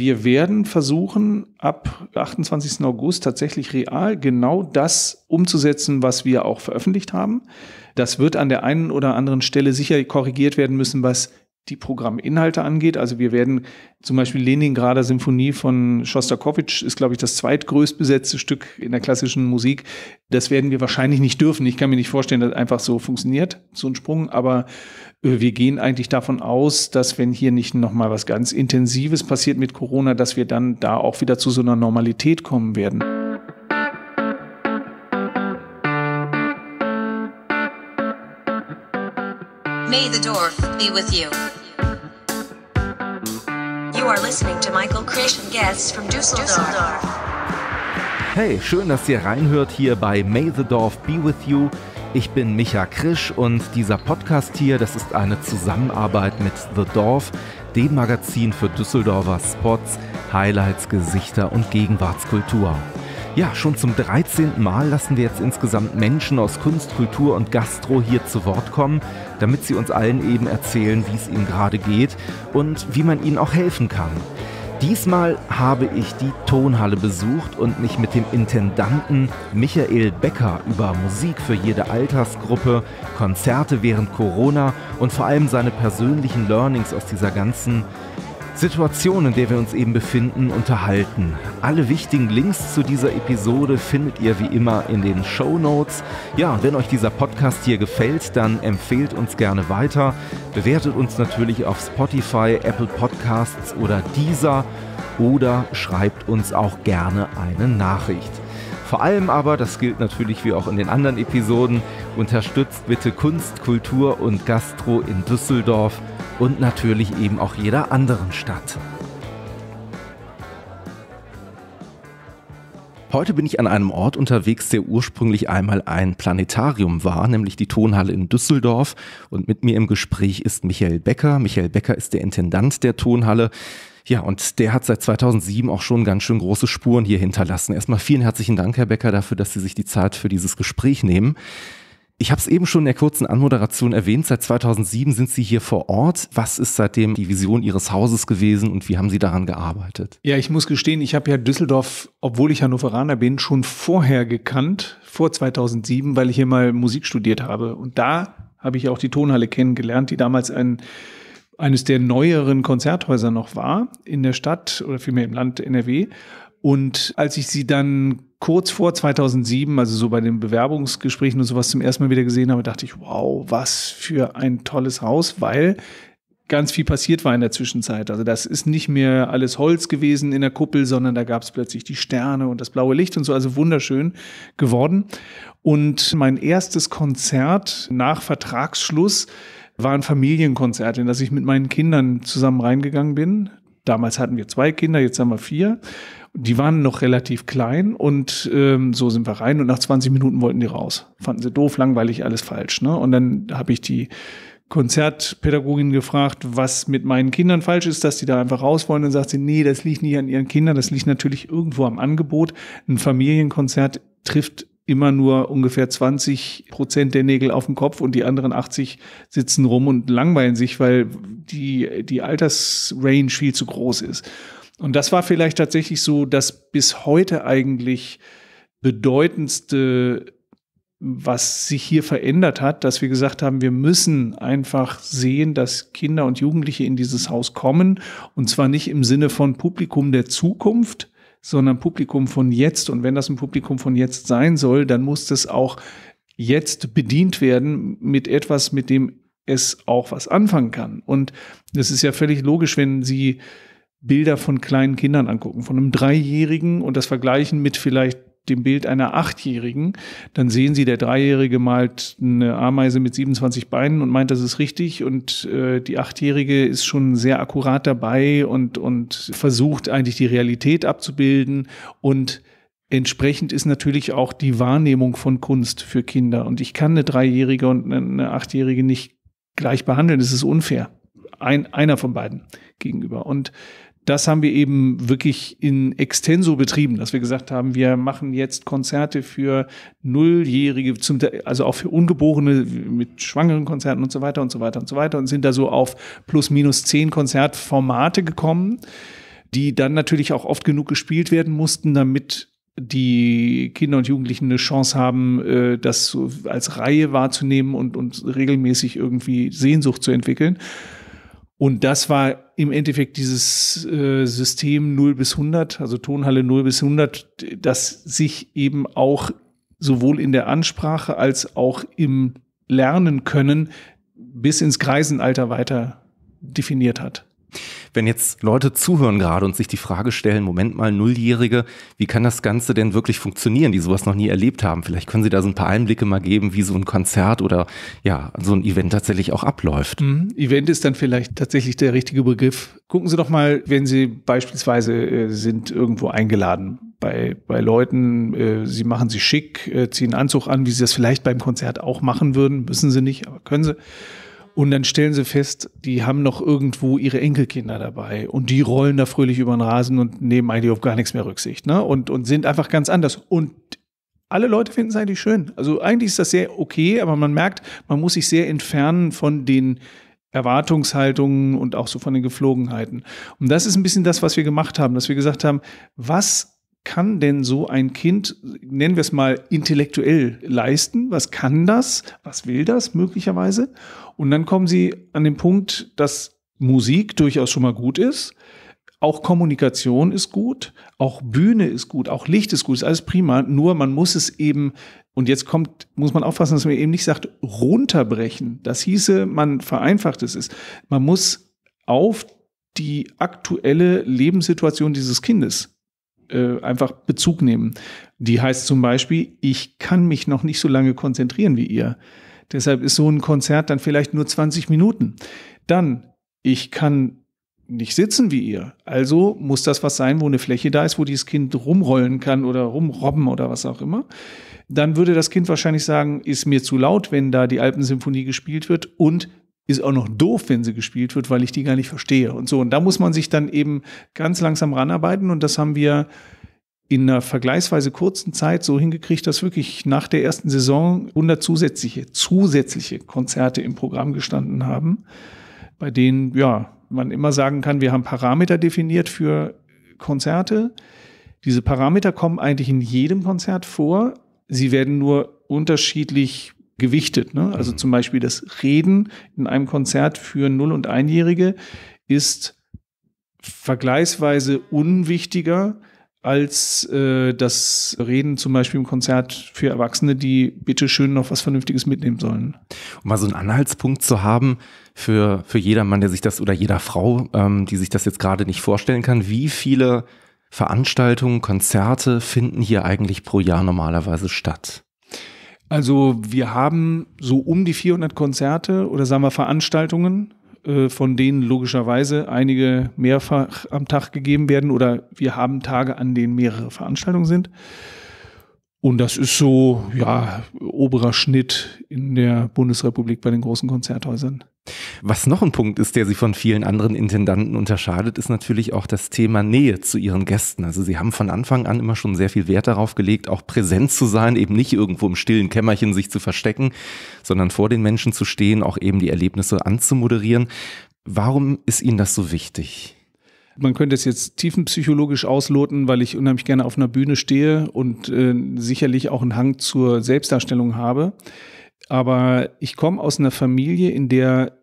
Wir werden versuchen, ab 28. August tatsächlich real genau das umzusetzen, was wir auch veröffentlicht haben. Das wird an der einen oder anderen Stelle sicher korrigiert werden müssen, was die Programminhalte angeht. Also wir werden zum Beispiel Leningrader Symphonie von Schostakowitsch ist, glaube ich, das zweitgrößt besetzte Stück in der klassischen Musik. Das werden wir wahrscheinlich nicht dürfen. Ich kann mir nicht vorstellen, dass einfach so funktioniert, so ein Sprung. Aber äh, wir gehen eigentlich davon aus, dass wenn hier nicht nochmal was ganz Intensives passiert mit Corona, dass wir dann da auch wieder zu so einer Normalität kommen werden. May the Dwarf be with you. You are listening to Michael Krisch and Guests from Düsseldorf. Hey, schön, dass ihr reinhört hier bei May the Dorf be with you. Ich bin Micha Krisch und dieser Podcast hier, das ist eine Zusammenarbeit mit The Dorf, dem Magazin für Düsseldorfer Spots, Highlights, Gesichter und Gegenwartskultur. Ja, schon zum 13. Mal lassen wir jetzt insgesamt Menschen aus Kunst, Kultur und Gastro hier zu Wort kommen, damit sie uns allen eben erzählen, wie es ihnen gerade geht und wie man ihnen auch helfen kann. Diesmal habe ich die Tonhalle besucht und mich mit dem Intendanten Michael Becker über Musik für jede Altersgruppe, Konzerte während Corona und vor allem seine persönlichen Learnings aus dieser ganzen Situation, in der wir uns eben befinden, unterhalten. Alle wichtigen Links zu dieser Episode findet ihr wie immer in den Show Notes. Ja, und wenn euch dieser Podcast hier gefällt, dann empfehlt uns gerne weiter. Bewertet uns natürlich auf Spotify, Apple Podcasts oder Deezer oder schreibt uns auch gerne eine Nachricht. Vor allem aber, das gilt natürlich wie auch in den anderen Episoden, unterstützt bitte Kunst, Kultur und Gastro in Düsseldorf und natürlich eben auch jeder anderen Stadt. Heute bin ich an einem Ort unterwegs, der ursprünglich einmal ein Planetarium war, nämlich die Tonhalle in Düsseldorf. Und mit mir im Gespräch ist Michael Becker. Michael Becker ist der Intendant der Tonhalle. Ja, und der hat seit 2007 auch schon ganz schön große Spuren hier hinterlassen. Erstmal vielen herzlichen Dank, Herr Becker, dafür, dass Sie sich die Zeit für dieses Gespräch nehmen. Ich habe es eben schon in der kurzen Anmoderation erwähnt, seit 2007 sind Sie hier vor Ort. Was ist seitdem die Vision Ihres Hauses gewesen und wie haben Sie daran gearbeitet? Ja, ich muss gestehen, ich habe ja Düsseldorf, obwohl ich Hannoveraner bin, schon vorher gekannt, vor 2007, weil ich hier mal Musik studiert habe. Und da habe ich auch die Tonhalle kennengelernt, die damals ein, eines der neueren Konzerthäuser noch war in der Stadt oder vielmehr im Land NRW. Und als ich sie dann kurz vor 2007, also so bei den Bewerbungsgesprächen und sowas zum ersten Mal wieder gesehen habe, dachte ich, wow, was für ein tolles Haus, weil ganz viel passiert war in der Zwischenzeit. Also das ist nicht mehr alles Holz gewesen in der Kuppel, sondern da gab es plötzlich die Sterne und das blaue Licht und so, also wunderschön geworden. Und mein erstes Konzert nach Vertragsschluss war ein Familienkonzert, in das ich mit meinen Kindern zusammen reingegangen bin damals hatten wir zwei Kinder, jetzt haben wir vier. Die waren noch relativ klein und ähm, so sind wir rein und nach 20 Minuten wollten die raus. Fanden sie doof, langweilig, alles falsch. Ne? Und dann habe ich die Konzertpädagogin gefragt, was mit meinen Kindern falsch ist, dass die da einfach raus wollen. Dann sagt sie, nee, das liegt nicht an ihren Kindern, das liegt natürlich irgendwo am Angebot. Ein Familienkonzert trifft immer nur ungefähr 20 Prozent der Nägel auf dem Kopf und die anderen 80 sitzen rum und langweilen sich, weil die, die Altersrange viel zu groß ist. Und das war vielleicht tatsächlich so das bis heute eigentlich bedeutendste, was sich hier verändert hat, dass wir gesagt haben, wir müssen einfach sehen, dass Kinder und Jugendliche in dieses Haus kommen. Und zwar nicht im Sinne von Publikum der Zukunft, sondern Publikum von jetzt. Und wenn das ein Publikum von jetzt sein soll, dann muss das auch jetzt bedient werden mit etwas, mit dem es auch was anfangen kann. Und das ist ja völlig logisch, wenn Sie Bilder von kleinen Kindern angucken, von einem Dreijährigen und das vergleichen mit vielleicht dem Bild einer Achtjährigen, dann sehen Sie, der Dreijährige malt eine Ameise mit 27 Beinen und meint, das ist richtig. Und äh, die Achtjährige ist schon sehr akkurat dabei und, und versucht eigentlich die Realität abzubilden. Und entsprechend ist natürlich auch die Wahrnehmung von Kunst für Kinder. Und ich kann eine Dreijährige und eine Achtjährige nicht gleich behandeln. Das ist unfair. Ein, einer von beiden gegenüber. Und das haben wir eben wirklich in extenso betrieben, dass wir gesagt haben, wir machen jetzt Konzerte für Nulljährige, also auch für Ungeborene mit schwangeren Konzerten und so weiter und so weiter und so weiter und sind da so auf plus minus zehn Konzertformate gekommen, die dann natürlich auch oft genug gespielt werden mussten, damit die Kinder und Jugendlichen eine Chance haben, äh, das als Reihe wahrzunehmen und, und regelmäßig irgendwie Sehnsucht zu entwickeln. Und das war im Endeffekt dieses äh, System 0 bis 100, also Tonhalle 0 bis 100, das sich eben auch sowohl in der Ansprache als auch im Lernen können bis ins Kreisenalter weiter definiert hat wenn jetzt Leute zuhören gerade und sich die Frage stellen, Moment mal, Nulljährige, wie kann das Ganze denn wirklich funktionieren, die sowas noch nie erlebt haben? Vielleicht können Sie da so ein paar Einblicke mal geben, wie so ein Konzert oder ja, so ein Event tatsächlich auch abläuft. Mhm. Event ist dann vielleicht tatsächlich der richtige Begriff. Gucken Sie doch mal, wenn Sie beispielsweise äh, sind irgendwo eingeladen bei, bei Leuten, äh, sie machen sich schick, äh, ziehen Anzug an, wie sie das vielleicht beim Konzert auch machen würden, müssen sie nicht, aber können sie und dann stellen sie fest, die haben noch irgendwo ihre Enkelkinder dabei und die rollen da fröhlich über den Rasen und nehmen eigentlich auf gar nichts mehr Rücksicht ne? und, und sind einfach ganz anders. Und alle Leute finden es eigentlich schön. Also eigentlich ist das sehr okay, aber man merkt, man muss sich sehr entfernen von den Erwartungshaltungen und auch so von den Geflogenheiten. Und das ist ein bisschen das, was wir gemacht haben, dass wir gesagt haben, was kann denn so ein Kind, nennen wir es mal, intellektuell leisten? Was kann das? Was will das möglicherweise? Und dann kommen sie an den Punkt, dass Musik durchaus schon mal gut ist. Auch Kommunikation ist gut, auch Bühne ist gut, auch Licht ist gut, ist alles prima. Nur man muss es eben, und jetzt kommt, muss man aufpassen, dass man eben nicht sagt, runterbrechen. Das hieße, man vereinfacht es ist. Man muss auf die aktuelle Lebenssituation dieses Kindes äh, einfach Bezug nehmen. Die heißt zum Beispiel, ich kann mich noch nicht so lange konzentrieren wie ihr. Deshalb ist so ein Konzert dann vielleicht nur 20 Minuten. Dann, ich kann nicht sitzen wie ihr. Also muss das was sein, wo eine Fläche da ist, wo dieses Kind rumrollen kann oder rumrobben oder was auch immer. Dann würde das Kind wahrscheinlich sagen, ist mir zu laut, wenn da die Alpensymphonie gespielt wird und ist auch noch doof, wenn sie gespielt wird, weil ich die gar nicht verstehe und so. Und da muss man sich dann eben ganz langsam ranarbeiten und das haben wir in einer vergleichsweise kurzen Zeit so hingekriegt, dass wirklich nach der ersten Saison 100 zusätzliche, zusätzliche Konzerte im Programm gestanden haben, bei denen, ja, man immer sagen kann, wir haben Parameter definiert für Konzerte. Diese Parameter kommen eigentlich in jedem Konzert vor. Sie werden nur unterschiedlich gewichtet. Ne? Also mhm. zum Beispiel das Reden in einem Konzert für Null- und Einjährige ist vergleichsweise unwichtiger als äh, das Reden zum Beispiel im Konzert für Erwachsene, die bitte schön noch was Vernünftiges mitnehmen sollen. Um mal so einen Anhaltspunkt zu haben für, für Mann, der sich das oder jeder Frau, ähm, die sich das jetzt gerade nicht vorstellen kann, wie viele Veranstaltungen, Konzerte finden hier eigentlich pro Jahr normalerweise statt? Also wir haben so um die 400 Konzerte oder sagen wir Veranstaltungen, äh, von denen logischerweise einige mehrfach am Tag gegeben werden oder wir haben Tage, an denen mehrere Veranstaltungen sind. Und das ist so, ja, oberer Schnitt in der Bundesrepublik bei den großen Konzerthäusern. Was noch ein Punkt ist, der sie von vielen anderen Intendanten unterscheidet, ist natürlich auch das Thema Nähe zu ihren Gästen. Also sie haben von Anfang an immer schon sehr viel Wert darauf gelegt, auch präsent zu sein, eben nicht irgendwo im stillen Kämmerchen sich zu verstecken, sondern vor den Menschen zu stehen, auch eben die Erlebnisse anzumoderieren. Warum ist ihnen das so wichtig? man könnte es jetzt tiefenpsychologisch ausloten, weil ich unheimlich gerne auf einer Bühne stehe und äh, sicherlich auch einen Hang zur Selbstdarstellung habe. Aber ich komme aus einer Familie, in der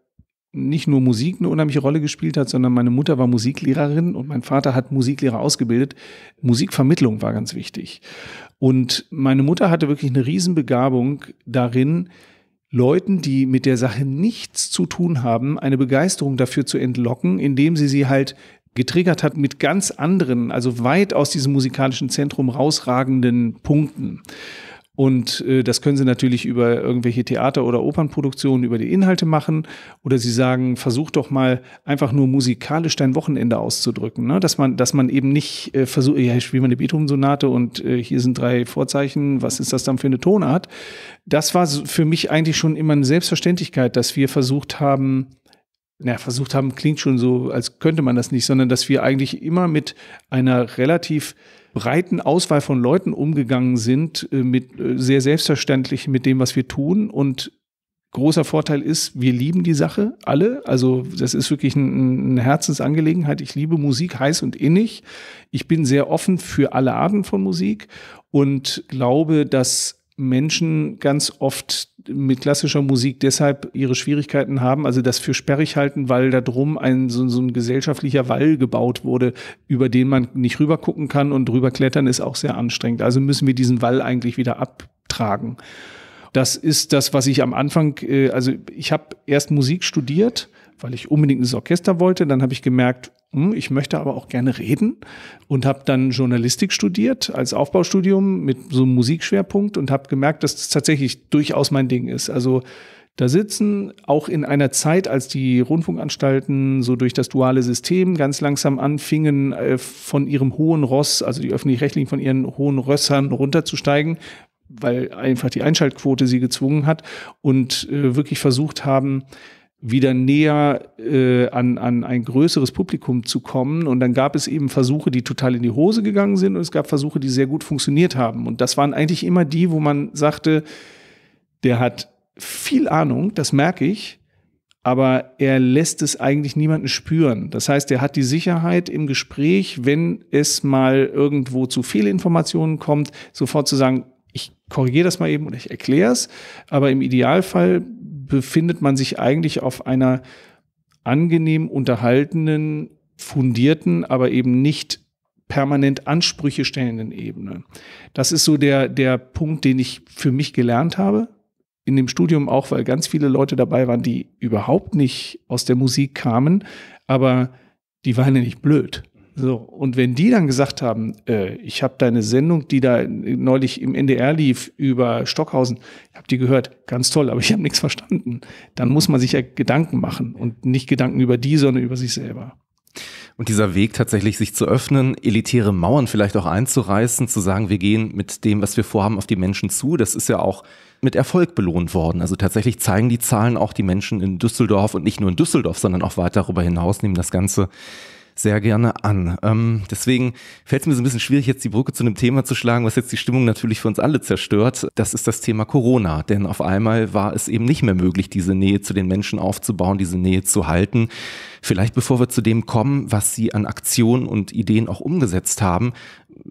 nicht nur Musik eine unheimliche Rolle gespielt hat, sondern meine Mutter war Musiklehrerin und mein Vater hat Musiklehrer ausgebildet. Musikvermittlung war ganz wichtig. Und meine Mutter hatte wirklich eine Riesenbegabung darin, Leuten, die mit der Sache nichts zu tun haben, eine Begeisterung dafür zu entlocken, indem sie sie halt getriggert hat mit ganz anderen, also weit aus diesem musikalischen Zentrum rausragenden Punkten. Und äh, das können Sie natürlich über irgendwelche Theater- oder Opernproduktionen, über die Inhalte machen. Oder Sie sagen, versuch doch mal einfach nur musikalisch dein Wochenende auszudrücken. Ne? Dass, man, dass man eben nicht äh, versucht, ja, ich spiele mal eine Beethoven-Sonate und äh, hier sind drei Vorzeichen, was ist das dann für eine Tonart? Das war für mich eigentlich schon immer eine Selbstverständlichkeit, dass wir versucht haben, naja, versucht haben, klingt schon so, als könnte man das nicht, sondern dass wir eigentlich immer mit einer relativ breiten Auswahl von Leuten umgegangen sind, äh, mit äh, sehr selbstverständlich mit dem, was wir tun. Und großer Vorteil ist, wir lieben die Sache alle. Also das ist wirklich ein, eine Herzensangelegenheit. Ich liebe Musik heiß und innig. Ich bin sehr offen für alle Arten von Musik und glaube, dass Menschen ganz oft mit klassischer Musik deshalb ihre Schwierigkeiten haben, also das für sperrig halten, weil da drum ein so, so ein gesellschaftlicher Wall gebaut wurde, über den man nicht rübergucken kann und rüberklettern ist auch sehr anstrengend. Also müssen wir diesen Wall eigentlich wieder abtragen. Das ist das, was ich am Anfang, äh, also ich habe erst Musik studiert weil ich unbedingt ins Orchester wollte. Dann habe ich gemerkt, hm, ich möchte aber auch gerne reden und habe dann Journalistik studiert als Aufbaustudium mit so einem Musikschwerpunkt und habe gemerkt, dass das tatsächlich durchaus mein Ding ist. Also da sitzen auch in einer Zeit, als die Rundfunkanstalten so durch das duale System ganz langsam anfingen, äh, von ihrem hohen Ross, also die öffentlich-rechtlichen von ihren hohen Rössern runterzusteigen, weil einfach die Einschaltquote sie gezwungen hat und äh, wirklich versucht haben, wieder näher äh, an, an ein größeres Publikum zu kommen. Und dann gab es eben Versuche, die total in die Hose gegangen sind und es gab Versuche, die sehr gut funktioniert haben. Und das waren eigentlich immer die, wo man sagte, der hat viel Ahnung, das merke ich, aber er lässt es eigentlich niemanden spüren. Das heißt, er hat die Sicherheit im Gespräch, wenn es mal irgendwo zu Fehlinformationen kommt, sofort zu sagen, korrigiere das mal eben und ich erkläre es, aber im Idealfall befindet man sich eigentlich auf einer angenehm unterhaltenen, fundierten, aber eben nicht permanent Ansprüche stellenden Ebene. Das ist so der, der Punkt, den ich für mich gelernt habe. In dem Studium auch, weil ganz viele Leute dabei waren, die überhaupt nicht aus der Musik kamen, aber die waren ja nicht blöd. So, und wenn die dann gesagt haben, äh, ich habe deine Sendung, die da neulich im NDR lief über Stockhausen, ich habe die gehört, ganz toll, aber ich habe nichts verstanden, dann muss man sich ja Gedanken machen und nicht Gedanken über die, sondern über sich selber. Und dieser Weg tatsächlich sich zu öffnen, elitäre Mauern vielleicht auch einzureißen, zu sagen, wir gehen mit dem, was wir vorhaben, auf die Menschen zu, das ist ja auch mit Erfolg belohnt worden. Also tatsächlich zeigen die Zahlen auch die Menschen in Düsseldorf und nicht nur in Düsseldorf, sondern auch weit darüber hinaus, nehmen das Ganze sehr gerne an. Ähm, deswegen fällt es mir so ein bisschen schwierig, jetzt die Brücke zu einem Thema zu schlagen, was jetzt die Stimmung natürlich für uns alle zerstört. Das ist das Thema Corona. Denn auf einmal war es eben nicht mehr möglich, diese Nähe zu den Menschen aufzubauen, diese Nähe zu halten. Vielleicht bevor wir zu dem kommen, was Sie an Aktionen und Ideen auch umgesetzt haben,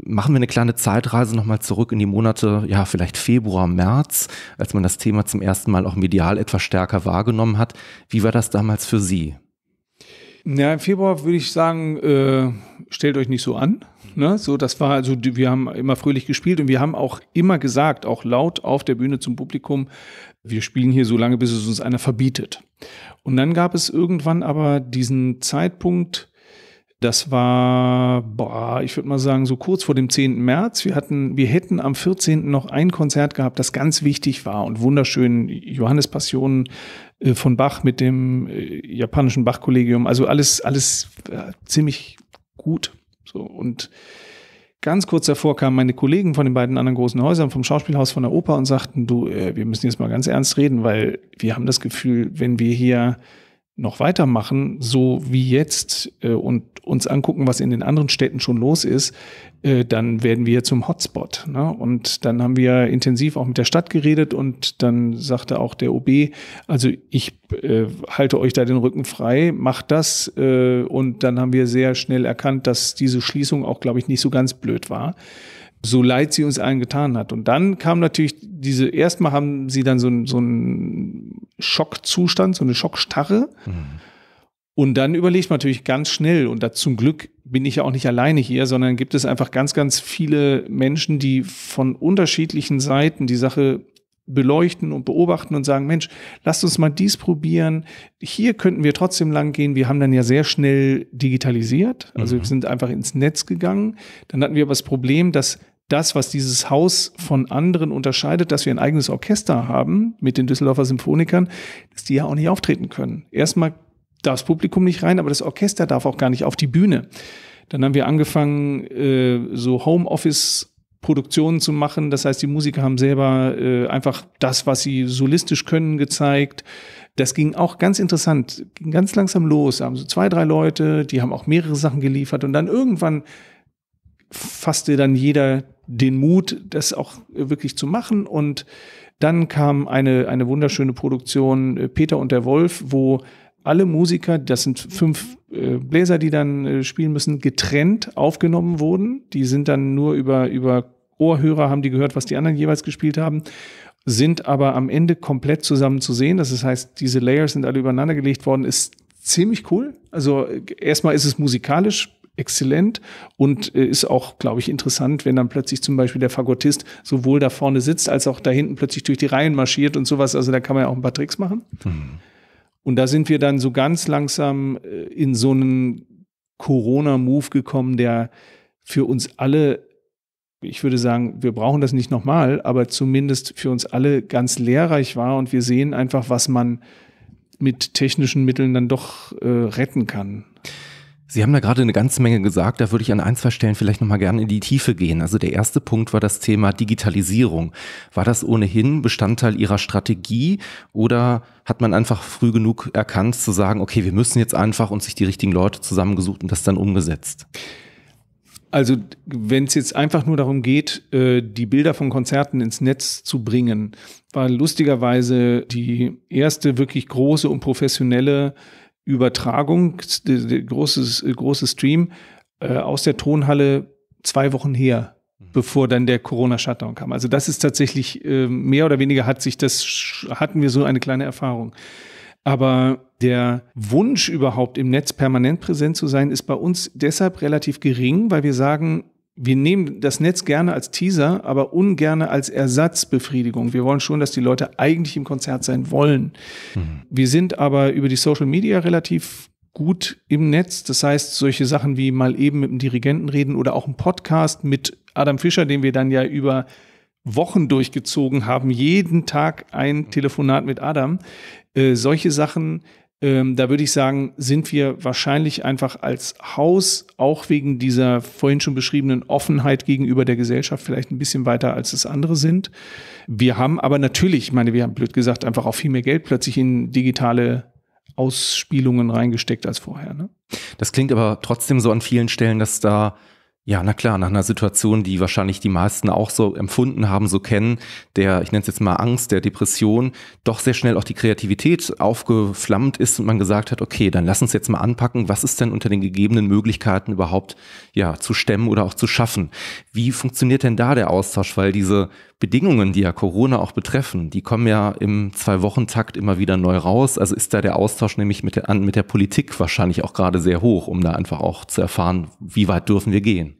machen wir eine kleine Zeitreise nochmal zurück in die Monate, ja, vielleicht Februar, März, als man das Thema zum ersten Mal auch medial etwas stärker wahrgenommen hat. Wie war das damals für Sie? Ja, im Februar würde ich sagen, äh, stellt euch nicht so an. Ne? So, das war also, wir haben immer fröhlich gespielt und wir haben auch immer gesagt, auch laut auf der Bühne zum Publikum, wir spielen hier so lange, bis es uns einer verbietet. Und dann gab es irgendwann aber diesen Zeitpunkt, das war, boah, ich würde mal sagen, so kurz vor dem 10. März. Wir hatten, wir hätten am 14. noch ein Konzert gehabt, das ganz wichtig war und wunderschön. Johannes Passion äh, von Bach mit dem äh, japanischen Bach-Kollegium. Also alles, alles äh, ziemlich gut. So und ganz kurz davor kamen meine Kollegen von den beiden anderen großen Häusern, vom Schauspielhaus, von der Oper und sagten, du, äh, wir müssen jetzt mal ganz ernst reden, weil wir haben das Gefühl, wenn wir hier noch weitermachen, so wie jetzt, äh, und uns angucken, was in den anderen Städten schon los ist, äh, dann werden wir zum Hotspot. Ne? Und dann haben wir intensiv auch mit der Stadt geredet und dann sagte auch der OB, also ich äh, halte euch da den Rücken frei, macht das. Äh, und dann haben wir sehr schnell erkannt, dass diese Schließung auch, glaube ich, nicht so ganz blöd war so leid sie uns allen getan hat. Und dann kam natürlich diese, erstmal haben sie dann so, so ein Schockzustand, so eine Schockstarre. Mhm. Und dann überlegt man natürlich ganz schnell, und da zum Glück bin ich ja auch nicht alleine hier, sondern gibt es einfach ganz, ganz viele Menschen, die von unterschiedlichen Seiten die Sache beleuchten und beobachten und sagen, Mensch, lasst uns mal dies probieren. Hier könnten wir trotzdem lang gehen. Wir haben dann ja sehr schnell digitalisiert. Also mhm. wir sind einfach ins Netz gegangen. Dann hatten wir aber das Problem, dass das, was dieses Haus von anderen unterscheidet, dass wir ein eigenes Orchester haben mit den Düsseldorfer Symphonikern, dass die ja auch nicht auftreten können. Erstmal darf das Publikum nicht rein, aber das Orchester darf auch gar nicht auf die Bühne. Dann haben wir angefangen, äh, so Homeoffice Produktionen zu machen. Das heißt, die Musiker haben selber äh, einfach das, was sie solistisch können, gezeigt. Das ging auch ganz interessant, ging ganz langsam los. Da haben so zwei, drei Leute, die haben auch mehrere Sachen geliefert und dann irgendwann fasste dann jeder den Mut, das auch wirklich zu machen. Und dann kam eine, eine wunderschöne Produktion äh, Peter und der Wolf, wo alle Musiker, das sind fünf äh, Bläser, die dann äh, spielen müssen, getrennt aufgenommen wurden. Die sind dann nur über, über Ohrhörer, haben die gehört, was die anderen jeweils gespielt haben, sind aber am Ende komplett zusammen zu sehen. Das heißt, diese Layers sind alle übereinander gelegt worden, ist ziemlich cool. Also erstmal ist es musikalisch exzellent und äh, ist auch, glaube ich, interessant, wenn dann plötzlich zum Beispiel der Fagottist sowohl da vorne sitzt, als auch da hinten plötzlich durch die Reihen marschiert und sowas. Also da kann man ja auch ein paar Tricks machen. Mhm. Und da sind wir dann so ganz langsam äh, in so einen Corona-Move gekommen, der für uns alle, ich würde sagen, wir brauchen das nicht nochmal, aber zumindest für uns alle ganz lehrreich war und wir sehen einfach, was man mit technischen Mitteln dann doch äh, retten kann. Sie haben da gerade eine ganze Menge gesagt, da würde ich an ein, zwei Stellen vielleicht nochmal gerne in die Tiefe gehen. Also der erste Punkt war das Thema Digitalisierung. War das ohnehin Bestandteil Ihrer Strategie oder hat man einfach früh genug erkannt zu sagen, okay, wir müssen jetzt einfach und sich die richtigen Leute zusammengesucht und das dann umgesetzt? Also wenn es jetzt einfach nur darum geht, äh, die Bilder von Konzerten ins Netz zu bringen, war lustigerweise die erste wirklich große und professionelle Übertragung, großes, äh, großes Stream äh, aus der Tonhalle zwei Wochen her, mhm. bevor dann der Corona-Shutdown kam. Also das ist tatsächlich äh, mehr oder weniger hat sich das, hatten wir so eine kleine Erfahrung. Aber der Wunsch überhaupt im Netz permanent präsent zu sein, ist bei uns deshalb relativ gering, weil wir sagen, wir nehmen das Netz gerne als Teaser, aber ungerne als Ersatzbefriedigung. Wir wollen schon, dass die Leute eigentlich im Konzert sein wollen. Mhm. Wir sind aber über die Social Media relativ gut im Netz. Das heißt, solche Sachen wie mal eben mit dem Dirigenten reden oder auch ein Podcast mit Adam Fischer, den wir dann ja über Wochen durchgezogen haben, jeden Tag ein Telefonat mit Adam. Äh, solche Sachen ähm, da würde ich sagen, sind wir wahrscheinlich einfach als Haus auch wegen dieser vorhin schon beschriebenen Offenheit gegenüber der Gesellschaft vielleicht ein bisschen weiter als das andere sind. Wir haben aber natürlich, ich meine, wir haben blöd gesagt, einfach auch viel mehr Geld plötzlich in digitale Ausspielungen reingesteckt als vorher. Ne? Das klingt aber trotzdem so an vielen Stellen, dass da ja, na klar, nach einer Situation, die wahrscheinlich die meisten auch so empfunden haben, so kennen, der, ich nenne es jetzt mal Angst, der Depression, doch sehr schnell auch die Kreativität aufgeflammt ist und man gesagt hat, okay, dann lass uns jetzt mal anpacken, was ist denn unter den gegebenen Möglichkeiten überhaupt ja, zu stemmen oder auch zu schaffen. Wie funktioniert denn da der Austausch? Weil diese Bedingungen, die ja Corona auch betreffen, die kommen ja im Zwei-Wochen-Takt immer wieder neu raus. Also ist da der Austausch nämlich mit der, mit der Politik wahrscheinlich auch gerade sehr hoch, um da einfach auch zu erfahren, wie weit dürfen wir gehen.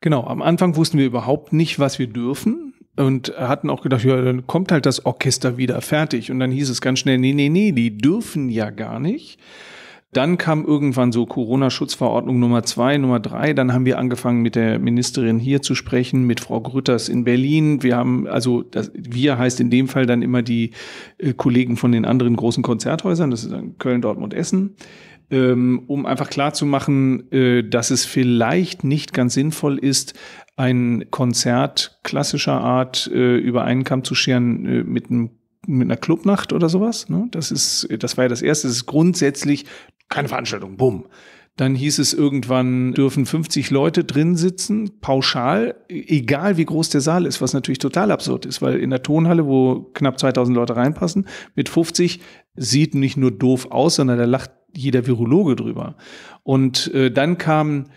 Genau, am Anfang wussten wir überhaupt nicht, was wir dürfen und hatten auch gedacht, ja, dann kommt halt das Orchester wieder fertig. Und dann hieß es ganz schnell, nee, nee, nee, die dürfen ja gar nicht. Dann kam irgendwann so Corona-Schutzverordnung Nummer zwei, Nummer drei. Dann haben wir angefangen, mit der Ministerin hier zu sprechen, mit Frau Grütters in Berlin. Wir haben, also das, wir heißt in dem Fall dann immer die äh, Kollegen von den anderen großen Konzerthäusern, das ist dann Köln, Dortmund, Essen, ähm, um einfach klarzumachen, äh, dass es vielleicht nicht ganz sinnvoll ist, ein Konzert klassischer Art äh, über einen Kamm zu scheren äh, mit einem mit einer Clubnacht oder sowas. Ne? Das ist, das war ja das erste. Es ist grundsätzlich keine Veranstaltung, bumm. Dann hieß es irgendwann, dürfen 50 Leute drin sitzen, pauschal, e-, egal wie groß der Saal ist, was natürlich total absurd ist, weil in der Tonhalle, wo knapp 2000 Leute reinpassen, mit 50 sieht nicht nur doof aus, sondern da lacht jeder Virologe drüber. Und äh, dann kamen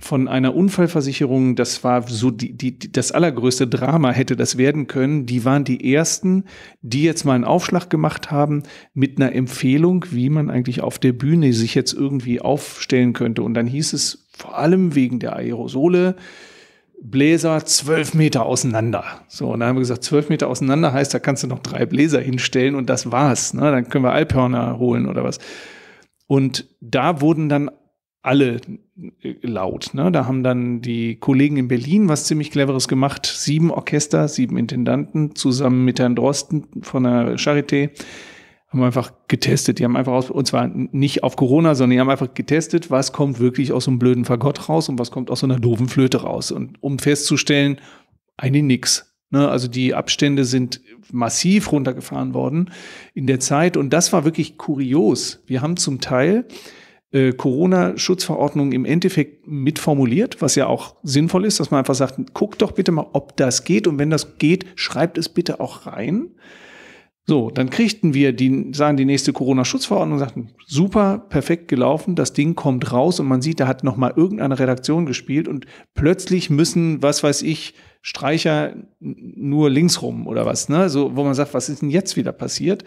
von einer Unfallversicherung, das war so die, die, das allergrößte Drama hätte das werden können. Die waren die ersten, die jetzt mal einen Aufschlag gemacht haben mit einer Empfehlung, wie man eigentlich auf der Bühne sich jetzt irgendwie aufstellen könnte. Und dann hieß es vor allem wegen der Aerosole, Bläser zwölf Meter auseinander. So, und dann haben wir gesagt, zwölf Meter auseinander heißt, da kannst du noch drei Bläser hinstellen und das war's. Ne? Dann können wir Alphörner holen oder was. Und da wurden dann alle äh, laut. Ne? Da haben dann die Kollegen in Berlin was ziemlich Cleveres gemacht. Sieben Orchester, sieben Intendanten zusammen mit Herrn Drosten von der Charité haben einfach getestet. Die haben einfach aus, und zwar nicht auf Corona, sondern die haben einfach getestet, was kommt wirklich aus so einem blöden Fagott raus und was kommt aus so einer doofen Flöte raus. Und um festzustellen, eigentlich nix. Ne, also die Abstände sind massiv runtergefahren worden in der Zeit. Und das war wirklich kurios. Wir haben zum Teil äh, Corona-Schutzverordnung im Endeffekt mitformuliert, was ja auch sinnvoll ist, dass man einfach sagt, guck doch bitte mal, ob das geht und wenn das geht, schreibt es bitte auch rein. So, dann kriegten wir die, sagen die nächste Corona-Schutzverordnung, sagten, super, perfekt gelaufen, das Ding kommt raus und man sieht, da hat nochmal irgendeine Redaktion gespielt und plötzlich müssen, was weiß ich, Streicher nur links rum oder was, ne? So, wo man sagt, was ist denn jetzt wieder passiert?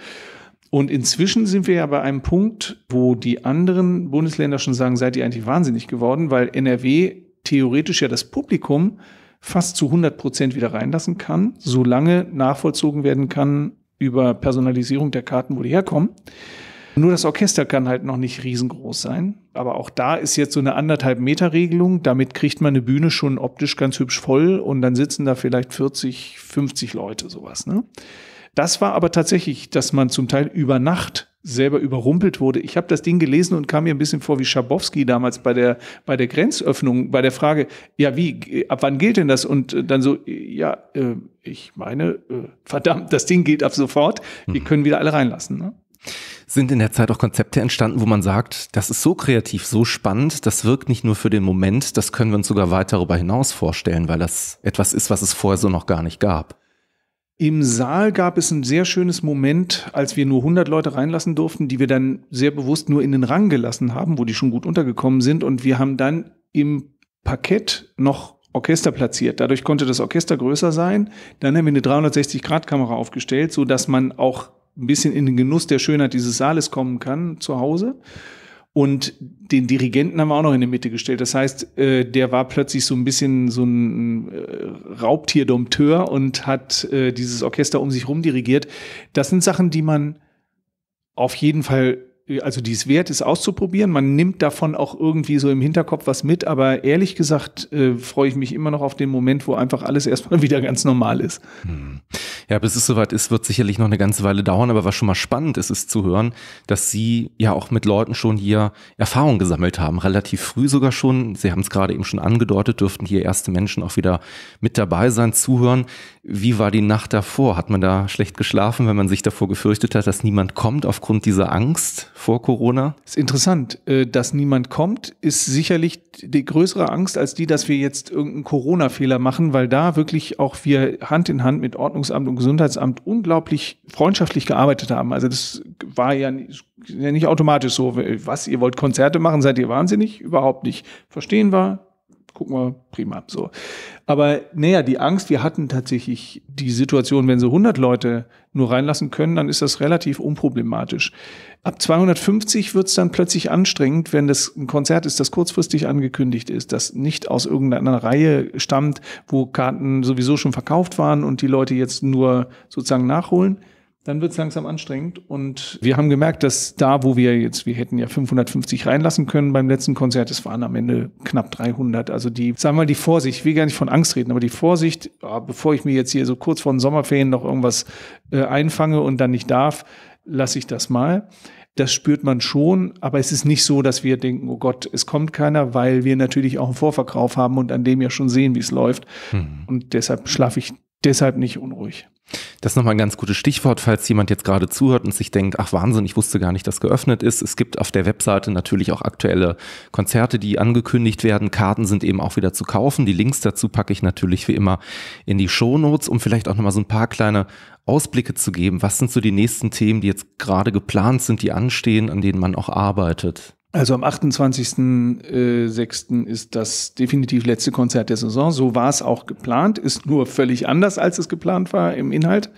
Und inzwischen sind wir ja bei einem Punkt, wo die anderen Bundesländer schon sagen, seid ihr eigentlich wahnsinnig geworden, weil NRW theoretisch ja das Publikum fast zu 100 Prozent wieder reinlassen kann, solange nachvollzogen werden kann über Personalisierung der Karten, wo die herkommen. Nur das Orchester kann halt noch nicht riesengroß sein. Aber auch da ist jetzt so eine anderthalb Meter Regelung. Damit kriegt man eine Bühne schon optisch ganz hübsch voll und dann sitzen da vielleicht 40, 50 Leute, sowas. Ne? Das war aber tatsächlich, dass man zum Teil über Nacht selber überrumpelt wurde. Ich habe das Ding gelesen und kam mir ein bisschen vor wie Schabowski damals bei der, bei der Grenzöffnung, bei der Frage, ja, wie, ab wann gilt denn das? Und äh, dann so, ja, äh, ich meine, äh, verdammt, das Ding gilt ab sofort, wir mhm. können wieder alle reinlassen. Ne? Sind in der Zeit auch Konzepte entstanden, wo man sagt, das ist so kreativ, so spannend, das wirkt nicht nur für den Moment, das können wir uns sogar weit darüber hinaus vorstellen, weil das etwas ist, was es vorher so noch gar nicht gab. Im Saal gab es ein sehr schönes Moment, als wir nur 100 Leute reinlassen durften, die wir dann sehr bewusst nur in den Rang gelassen haben, wo die schon gut untergekommen sind. Und wir haben dann im Parkett noch Orchester platziert. Dadurch konnte das Orchester größer sein. Dann haben wir eine 360-Grad-Kamera aufgestellt, sodass man auch ein bisschen in den Genuss der Schönheit dieses Saales kommen kann zu Hause. Und den Dirigenten haben wir auch noch in die Mitte gestellt. Das heißt, äh, der war plötzlich so ein bisschen so ein äh, raubtier und hat äh, dieses Orchester um sich rum dirigiert. Das sind Sachen, die man auf jeden Fall, also die es wert ist, auszuprobieren. Man nimmt davon auch irgendwie so im Hinterkopf was mit, aber ehrlich gesagt äh, freue ich mich immer noch auf den Moment, wo einfach alles erstmal wieder ganz normal ist. Hm. Ja, bis es soweit ist, wird sicherlich noch eine ganze Weile dauern, aber was schon mal spannend ist, ist zu hören, dass Sie ja auch mit Leuten schon hier Erfahrung gesammelt haben, relativ früh sogar schon. Sie haben es gerade eben schon angedeutet, dürften hier erste Menschen auch wieder mit dabei sein, zuhören. Wie war die Nacht davor? Hat man da schlecht geschlafen, wenn man sich davor gefürchtet hat, dass niemand kommt aufgrund dieser Angst vor Corona? Das ist interessant. Äh, dass niemand kommt, ist sicherlich die größere Angst als die, dass wir jetzt irgendeinen Corona-Fehler machen, weil da wirklich auch wir Hand in Hand mit Ordnungsamt und und Gesundheitsamt unglaublich freundschaftlich gearbeitet haben. Also das war ja nicht, ja nicht automatisch so, was, ihr wollt Konzerte machen, seid ihr wahnsinnig? Überhaupt nicht. Verstehen wir, gucken wir, prima. So. Aber naja, die Angst, wir hatten tatsächlich die Situation, wenn sie 100 Leute nur reinlassen können, dann ist das relativ unproblematisch. Ab 250 wird es dann plötzlich anstrengend, wenn das ein Konzert ist, das kurzfristig angekündigt ist, das nicht aus irgendeiner Reihe stammt, wo Karten sowieso schon verkauft waren und die Leute jetzt nur sozusagen nachholen dann wird es langsam anstrengend. Und wir haben gemerkt, dass da, wo wir jetzt, wir hätten ja 550 reinlassen können beim letzten Konzert, es waren am Ende knapp 300. Also die, sagen wir mal, die Vorsicht, ich will gar nicht von Angst reden, aber die Vorsicht, oh, bevor ich mir jetzt hier so kurz vor den Sommerferien noch irgendwas äh, einfange und dann nicht darf, lasse ich das mal. Das spürt man schon, aber es ist nicht so, dass wir denken, oh Gott, es kommt keiner, weil wir natürlich auch einen Vorverkauf haben und an dem ja schon sehen, wie es läuft. Hm. Und deshalb schlafe ich deshalb nicht unruhig. Das ist nochmal ein ganz gutes Stichwort, falls jemand jetzt gerade zuhört und sich denkt, ach Wahnsinn, ich wusste gar nicht, dass geöffnet ist. Es gibt auf der Webseite natürlich auch aktuelle Konzerte, die angekündigt werden. Karten sind eben auch wieder zu kaufen. Die Links dazu packe ich natürlich wie immer in die Shownotes, um vielleicht auch nochmal so ein paar kleine Ausblicke zu geben. Was sind so die nächsten Themen, die jetzt gerade geplant sind, die anstehen, an denen man auch arbeitet? Also am 28.06. Äh, ist das definitiv letzte Konzert der Saison. So war es auch geplant, ist nur völlig anders, als es geplant war im Inhalt.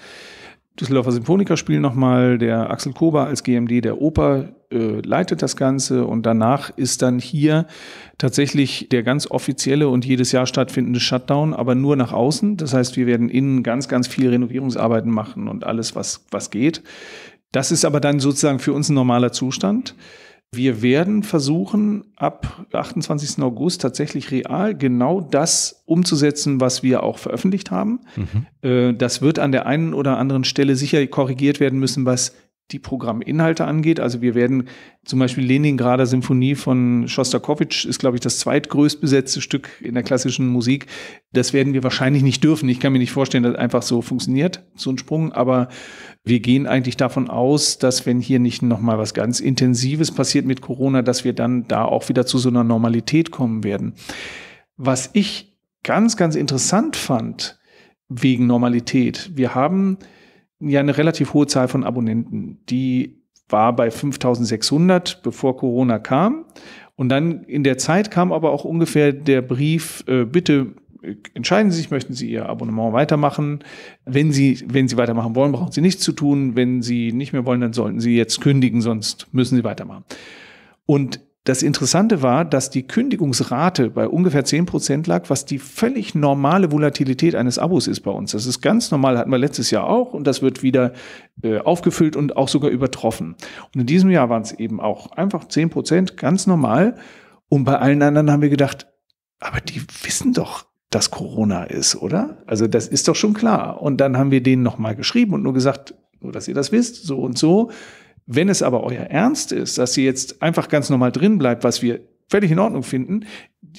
Düsseldorfer Symphoniker spielen nochmal, der Axel Kober als GMD der Oper äh, leitet das Ganze und danach ist dann hier tatsächlich der ganz offizielle und jedes Jahr stattfindende Shutdown, aber nur nach außen. Das heißt, wir werden innen ganz, ganz viel Renovierungsarbeiten machen und alles, was, was geht. Das ist aber dann sozusagen für uns ein normaler Zustand. Wir werden versuchen, ab 28. August tatsächlich real genau das umzusetzen, was wir auch veröffentlicht haben. Mhm. Äh, das wird an der einen oder anderen Stelle sicher korrigiert werden müssen, was die Programminhalte angeht. Also wir werden zum Beispiel Leningrader Symphonie von Schostakowitsch ist, glaube ich, das zweitgrößt besetzte Stück in der klassischen Musik. Das werden wir wahrscheinlich nicht dürfen. Ich kann mir nicht vorstellen, dass einfach so funktioniert, so ein Sprung. Aber wir gehen eigentlich davon aus, dass wenn hier nicht nochmal was ganz Intensives passiert mit Corona, dass wir dann da auch wieder zu so einer Normalität kommen werden. Was ich ganz, ganz interessant fand wegen Normalität, wir haben ja eine relativ hohe Zahl von Abonnenten. Die war bei 5600, bevor Corona kam. Und dann in der Zeit kam aber auch ungefähr der Brief, äh, bitte äh, entscheiden Sie sich, möchten Sie Ihr Abonnement weitermachen. Wenn Sie, wenn Sie weitermachen wollen, brauchen Sie nichts zu tun. Wenn Sie nicht mehr wollen, dann sollten Sie jetzt kündigen, sonst müssen Sie weitermachen. Und das Interessante war, dass die Kündigungsrate bei ungefähr zehn Prozent lag, was die völlig normale Volatilität eines Abos ist bei uns. Das ist ganz normal, hatten wir letztes Jahr auch und das wird wieder äh, aufgefüllt und auch sogar übertroffen. Und in diesem Jahr waren es eben auch einfach zehn Prozent, ganz normal. Und bei allen anderen haben wir gedacht, aber die wissen doch, dass Corona ist, oder? Also das ist doch schon klar. Und dann haben wir denen nochmal geschrieben und nur gesagt, nur dass ihr das wisst, so und so wenn es aber euer Ernst ist, dass ihr jetzt einfach ganz normal drin bleibt, was wir völlig in Ordnung finden,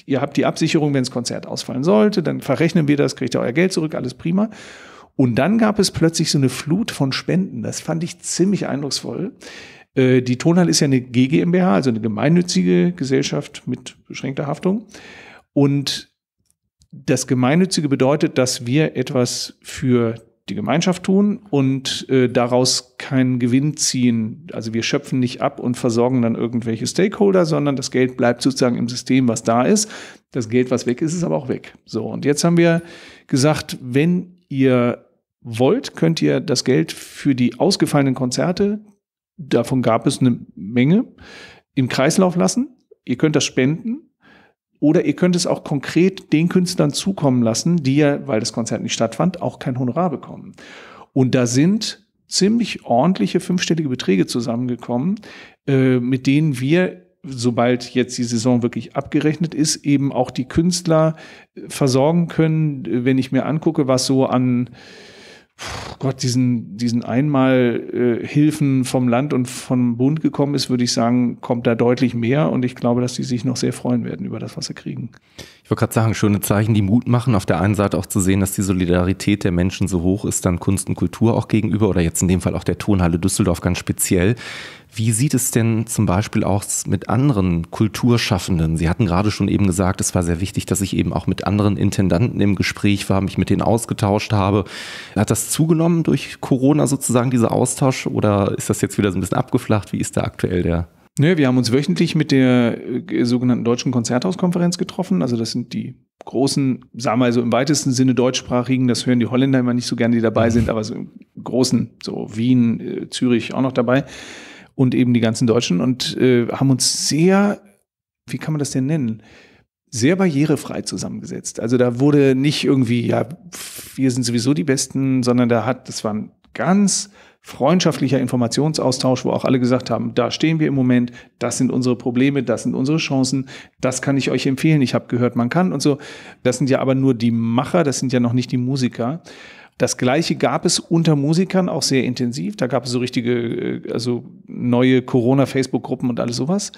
ihr habt die Absicherung, wenn das Konzert ausfallen sollte, dann verrechnen wir das, kriegt ihr euer Geld zurück, alles prima. Und dann gab es plötzlich so eine Flut von Spenden. Das fand ich ziemlich eindrucksvoll. Äh, die Tonhalle ist ja eine GGMBH, also eine gemeinnützige Gesellschaft mit beschränkter Haftung. Und das Gemeinnützige bedeutet, dass wir etwas für die Gemeinschaft tun und äh, daraus keinen Gewinn ziehen. Also wir schöpfen nicht ab und versorgen dann irgendwelche Stakeholder, sondern das Geld bleibt sozusagen im System, was da ist. Das Geld, was weg ist, ist aber auch weg. So, und jetzt haben wir gesagt, wenn ihr wollt, könnt ihr das Geld für die ausgefallenen Konzerte, davon gab es eine Menge, im Kreislauf lassen. Ihr könnt das spenden oder ihr könnt es auch konkret den Künstlern zukommen lassen, die ja, weil das Konzert nicht stattfand, auch kein Honorar bekommen. Und da sind ziemlich ordentliche fünfstellige Beträge zusammengekommen, äh, mit denen wir sobald jetzt die Saison wirklich abgerechnet ist, eben auch die Künstler äh, versorgen können. Wenn ich mir angucke, was so an Gott, diesen, diesen Einmalhilfen äh, vom Land und vom Bund gekommen ist, würde ich sagen, kommt da deutlich mehr und ich glaube, dass die sich noch sehr freuen werden über das, was sie kriegen. Ich wollte gerade sagen, schöne Zeichen, die Mut machen, auf der einen Seite auch zu sehen, dass die Solidarität der Menschen so hoch ist, dann Kunst und Kultur auch gegenüber oder jetzt in dem Fall auch der Tonhalle Düsseldorf ganz speziell. Wie sieht es denn zum Beispiel auch mit anderen Kulturschaffenden? Sie hatten gerade schon eben gesagt, es war sehr wichtig, dass ich eben auch mit anderen Intendanten im Gespräch war, mich mit denen ausgetauscht habe. Hat das zugenommen durch Corona sozusagen, dieser Austausch? Oder ist das jetzt wieder so ein bisschen abgeflacht? Wie ist da aktuell der Nö, wir haben uns wöchentlich mit der äh, sogenannten Deutschen Konzerthauskonferenz getroffen. Also das sind die großen, sagen wir mal so im weitesten Sinne deutschsprachigen, das hören die Holländer immer nicht so gerne, die dabei mhm. sind, aber so im großen, so Wien, äh, Zürich auch noch dabei und eben die ganzen Deutschen und äh, haben uns sehr, wie kann man das denn nennen? sehr barrierefrei zusammengesetzt. Also da wurde nicht irgendwie, ja, wir sind sowieso die Besten, sondern da hat, das war ein ganz freundschaftlicher Informationsaustausch, wo auch alle gesagt haben, da stehen wir im Moment, das sind unsere Probleme, das sind unsere Chancen, das kann ich euch empfehlen, ich habe gehört, man kann und so. Das sind ja aber nur die Macher, das sind ja noch nicht die Musiker. Das Gleiche gab es unter Musikern auch sehr intensiv. Da gab es so richtige, äh, also neue Corona-Facebook-Gruppen und alles sowas,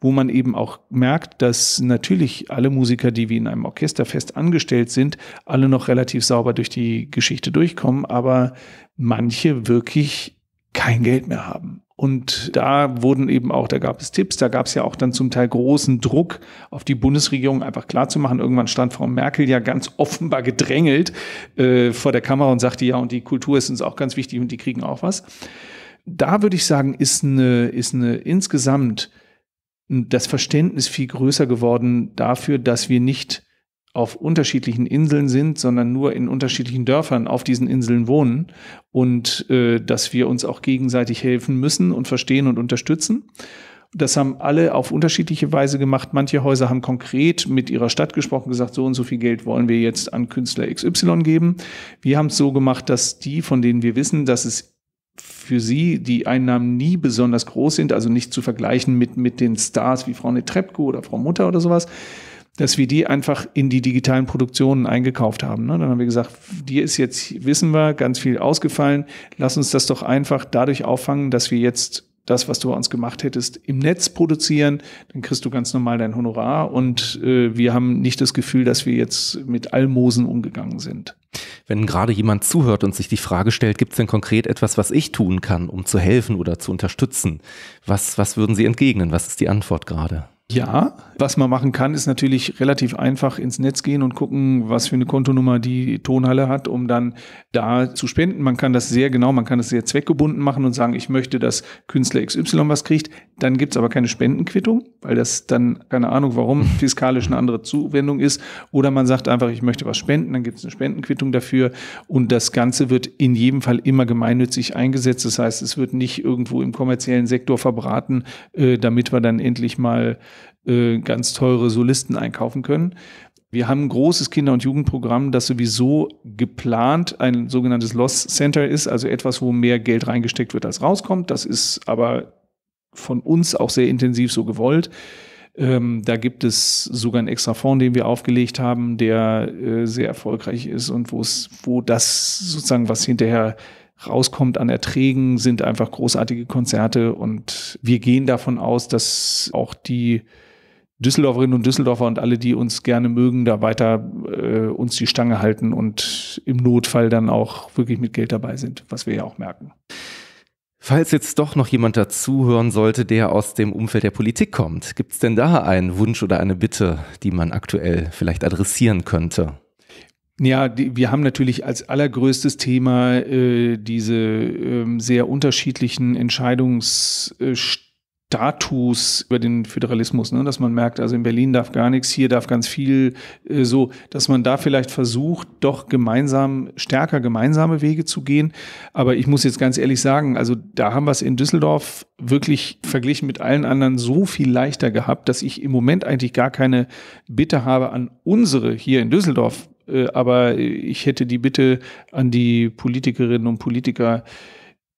wo man eben auch merkt, dass natürlich alle Musiker, die wie in einem Orchester fest angestellt sind, alle noch relativ sauber durch die Geschichte durchkommen, aber manche wirklich kein Geld mehr haben. Und da wurden eben auch, da gab es Tipps, da gab es ja auch dann zum Teil großen Druck auf die Bundesregierung, einfach klarzumachen. Irgendwann stand Frau Merkel ja ganz offenbar gedrängelt äh, vor der Kamera und sagte, ja, und die Kultur ist uns auch ganz wichtig und die kriegen auch was. Da würde ich sagen, ist eine, ist eine insgesamt das Verständnis viel größer geworden dafür, dass wir nicht auf unterschiedlichen Inseln sind, sondern nur in unterschiedlichen Dörfern auf diesen Inseln wohnen und äh, dass wir uns auch gegenseitig helfen müssen und verstehen und unterstützen. Das haben alle auf unterschiedliche Weise gemacht. Manche Häuser haben konkret mit ihrer Stadt gesprochen, gesagt, so und so viel Geld wollen wir jetzt an Künstler XY geben. Wir haben es so gemacht, dass die, von denen wir wissen, dass es für sie die Einnahmen nie besonders groß sind, also nicht zu vergleichen mit, mit den Stars wie Frau Netrebko oder Frau Mutter oder sowas, dass wir die einfach in die digitalen Produktionen eingekauft haben. Ne? Dann haben wir gesagt, dir ist jetzt, wissen wir, ganz viel ausgefallen. Lass uns das doch einfach dadurch auffangen, dass wir jetzt das, was du bei uns gemacht hättest, im Netz produzieren, dann kriegst du ganz normal dein Honorar und äh, wir haben nicht das Gefühl, dass wir jetzt mit Almosen umgegangen sind. Wenn gerade jemand zuhört und sich die Frage stellt, gibt es denn konkret etwas, was ich tun kann, um zu helfen oder zu unterstützen? Was, was würden Sie entgegnen? Was ist die Antwort gerade? Ja, was man machen kann, ist natürlich relativ einfach ins Netz gehen und gucken, was für eine Kontonummer die Tonhalle hat, um dann da zu spenden. Man kann das sehr genau, man kann das sehr zweckgebunden machen und sagen, ich möchte, dass Künstler XY was kriegt. Dann gibt es aber keine Spendenquittung, weil das dann, keine Ahnung warum, fiskalisch eine andere Zuwendung ist. Oder man sagt einfach, ich möchte was spenden, dann gibt es eine Spendenquittung dafür. Und das Ganze wird in jedem Fall immer gemeinnützig eingesetzt. Das heißt, es wird nicht irgendwo im kommerziellen Sektor verbraten, äh, damit wir dann endlich mal äh, ganz teure Solisten einkaufen können. Wir haben ein großes Kinder- und Jugendprogramm, das sowieso geplant ein sogenanntes Loss Center ist, also etwas, wo mehr Geld reingesteckt wird, als rauskommt. Das ist aber von uns auch sehr intensiv so gewollt. Ähm, da gibt es sogar einen extra Fonds, den wir aufgelegt haben, der äh, sehr erfolgreich ist und wo es, wo das sozusagen, was hinterher rauskommt an Erträgen, sind einfach großartige Konzerte und wir gehen davon aus, dass auch die Düsseldorferinnen und Düsseldorfer und alle, die uns gerne mögen, da weiter äh, uns die Stange halten und im Notfall dann auch wirklich mit Geld dabei sind, was wir ja auch merken. Falls jetzt doch noch jemand dazuhören sollte, der aus dem Umfeld der Politik kommt, gibt es denn da einen Wunsch oder eine Bitte, die man aktuell vielleicht adressieren könnte? Ja, die, wir haben natürlich als allergrößtes Thema äh, diese äh, sehr unterschiedlichen Entscheidungsstatus über den Föderalismus, ne? dass man merkt, also in Berlin darf gar nichts, hier darf ganz viel, äh, so, dass man da vielleicht versucht, doch gemeinsam, stärker gemeinsame Wege zu gehen. Aber ich muss jetzt ganz ehrlich sagen, also da haben wir es in Düsseldorf wirklich verglichen mit allen anderen so viel leichter gehabt, dass ich im Moment eigentlich gar keine Bitte habe an unsere hier in Düsseldorf äh, aber ich hätte die Bitte an die Politikerinnen und Politiker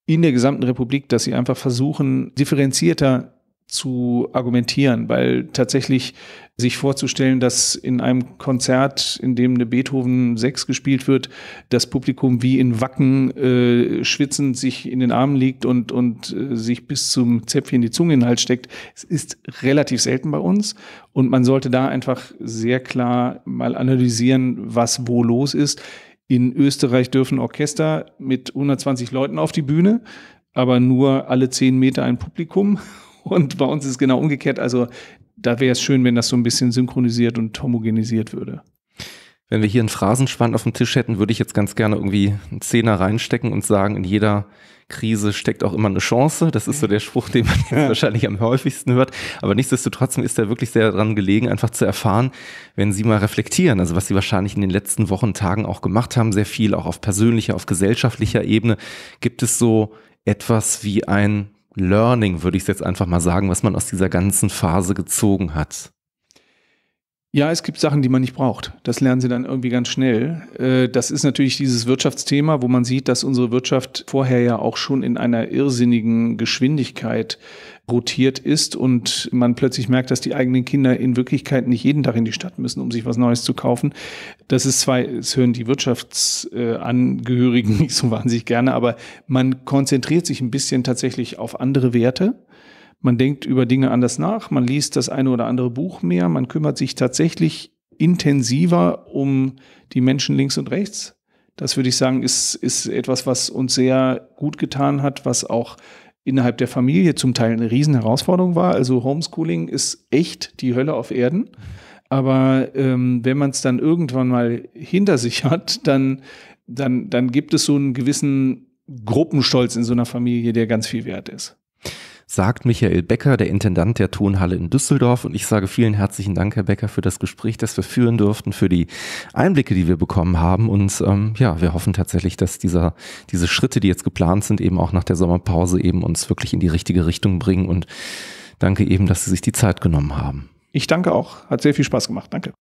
in der gesamten Republik, dass sie einfach versuchen, differenzierter zu argumentieren, weil tatsächlich sich vorzustellen, dass in einem Konzert, in dem eine Beethoven 6 gespielt wird, das Publikum wie in Wacken äh, schwitzend sich in den Armen liegt und, und äh, sich bis zum Zäpfchen die Zunge in den Hals steckt, es ist relativ selten bei uns. Und man sollte da einfach sehr klar mal analysieren, was wo los ist. In Österreich dürfen Orchester mit 120 Leuten auf die Bühne, aber nur alle 10 Meter ein Publikum und bei uns ist es genau umgekehrt. Also da wäre es schön, wenn das so ein bisschen synchronisiert und homogenisiert würde. Wenn wir hier einen Phrasenspann auf dem Tisch hätten, würde ich jetzt ganz gerne irgendwie einen Zehner reinstecken und sagen, in jeder Krise steckt auch immer eine Chance. Das ist so der Spruch, den man jetzt wahrscheinlich am häufigsten hört. Aber nichtsdestotrotz ist er wirklich sehr daran gelegen, einfach zu erfahren, wenn Sie mal reflektieren, also was Sie wahrscheinlich in den letzten Wochen, Tagen auch gemacht haben, sehr viel, auch auf persönlicher, auf gesellschaftlicher Ebene. Gibt es so etwas wie ein Learning, würde ich jetzt einfach mal sagen, was man aus dieser ganzen Phase gezogen hat? Ja, es gibt Sachen, die man nicht braucht. Das lernen sie dann irgendwie ganz schnell. Äh, das ist natürlich dieses Wirtschaftsthema, wo man sieht, dass unsere Wirtschaft vorher ja auch schon in einer irrsinnigen Geschwindigkeit rotiert ist und man plötzlich merkt, dass die eigenen Kinder in Wirklichkeit nicht jeden Tag in die Stadt müssen, um sich was Neues zu kaufen. Das ist zwei, es hören die Wirtschaftsangehörigen nicht so wahnsinnig gerne, aber man konzentriert sich ein bisschen tatsächlich auf andere Werte man denkt über Dinge anders nach, man liest das eine oder andere Buch mehr, man kümmert sich tatsächlich intensiver um die Menschen links und rechts. Das würde ich sagen, ist, ist etwas, was uns sehr gut getan hat, was auch innerhalb der Familie zum Teil eine Riesenherausforderung war. Also Homeschooling ist echt die Hölle auf Erden. Aber ähm, wenn man es dann irgendwann mal hinter sich hat, dann, dann, dann gibt es so einen gewissen Gruppenstolz in so einer Familie, der ganz viel wert ist sagt Michael Becker, der Intendant der Tonhalle in Düsseldorf. Und ich sage vielen herzlichen Dank, Herr Becker, für das Gespräch, das wir führen durften, für die Einblicke, die wir bekommen haben. Und ähm, ja, wir hoffen tatsächlich, dass dieser, diese Schritte, die jetzt geplant sind, eben auch nach der Sommerpause eben uns wirklich in die richtige Richtung bringen. Und danke eben, dass Sie sich die Zeit genommen haben. Ich danke auch. Hat sehr viel Spaß gemacht. Danke.